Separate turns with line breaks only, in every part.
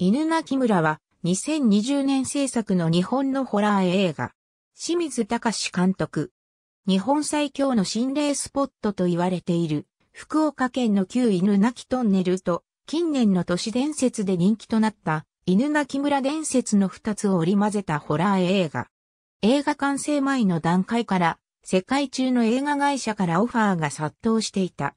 犬鳴村は2020年制作の日本のホラー映画。清水隆監督。日本最強の心霊スポットと言われている福岡県の旧犬鳴トンネルと近年の都市伝説で人気となった犬鳴村伝説の2つを織り交ぜたホラー映画。映画完成前の段階から世界中の映画会社からオファーが殺到していた。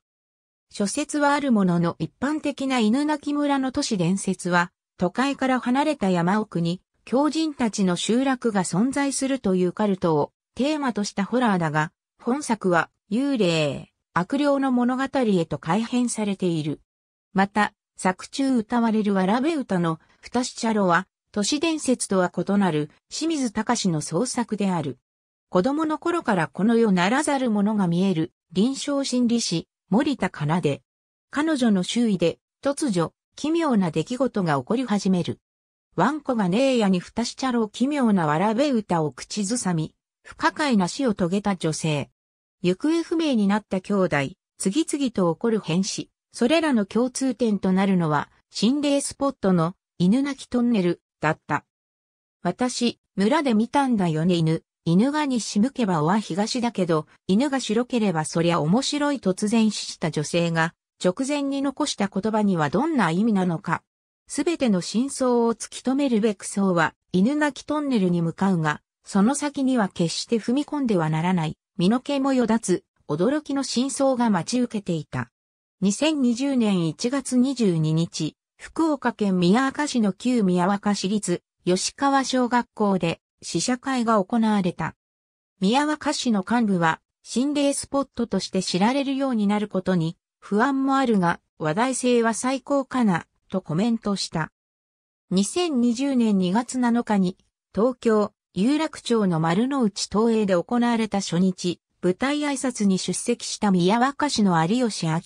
諸説はあるものの一般的な犬鳴村の都市伝説は都会から離れた山奥に、狂人たちの集落が存在するというカルトをテーマとしたホラーだが、本作は幽霊、悪霊の物語へと改変されている。また、作中歌われるわらべ歌のふたしちゃろは、都市伝説とは異なる清水隆の創作である。子供の頃からこの世ならざるものが見える臨床心理士森田かなで。彼女の周囲で突如奇妙な出来事が起こり始める。ワンコがえやにふたしちゃろう奇妙なわらべ歌を口ずさみ、不可解な死を遂げた女性。行方不明になった兄弟、次々と起こる変死。それらの共通点となるのは、心霊スポットの犬鳴きトンネルだった。私、村で見たんだよね犬。犬が西向けばおは東だけど、犬が白ければそりゃ面白い突然死した女性が、直前に残した言葉にはどんな意味なのか。すべての真相を突き止めるべくそうは、犬鳴トンネルに向かうが、その先には決して踏み込んではならない、身の毛もよだつ、驚きの真相が待ち受けていた。2020年1月22日、福岡県宮若市の旧宮若市立吉川小学校で試写会が行われた。宮若市の幹部は心霊スポットとして知られるようになることに不安もあるが、話題性は最高かな、とコメントした。2020年2月7日に、東京、有楽町の丸の内東映で行われた初日、舞台挨拶に出席した宮若市の有吉明、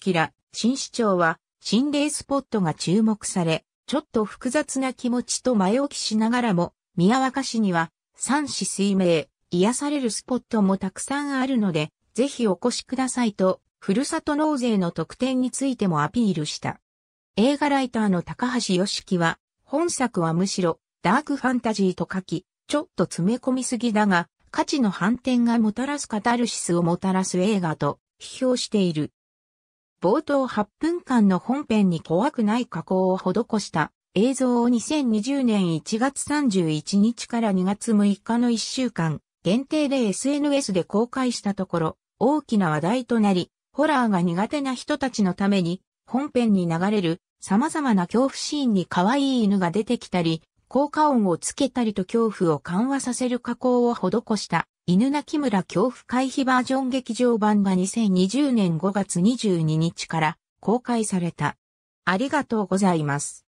新市長は、心霊スポットが注目され、ちょっと複雑な気持ちと前置きしながらも、宮若市には、三市水明、癒されるスポットもたくさんあるので、ぜひお越しくださいと、ふるさと納税の特典についてもアピールした。映画ライターの高橋義樹は、本作はむしろ、ダークファンタジーと書き、ちょっと詰め込みすぎだが、価値の反転がもたらすカタルシスをもたらす映画と、批評している。冒頭8分間の本編に怖くない加工を施した映像を2020年1月31日から2月6日の1週間限定で SNS で公開したところ大きな話題となりホラーが苦手な人たちのために、本編に流れる様々な恐怖シーンに可愛い犬が出てきたり、効果音をつけたりと恐怖を緩和させる加工を施した犬鳴き村恐怖回避バージョン劇場版が2020年5月22日から公開された。ありがとうございます。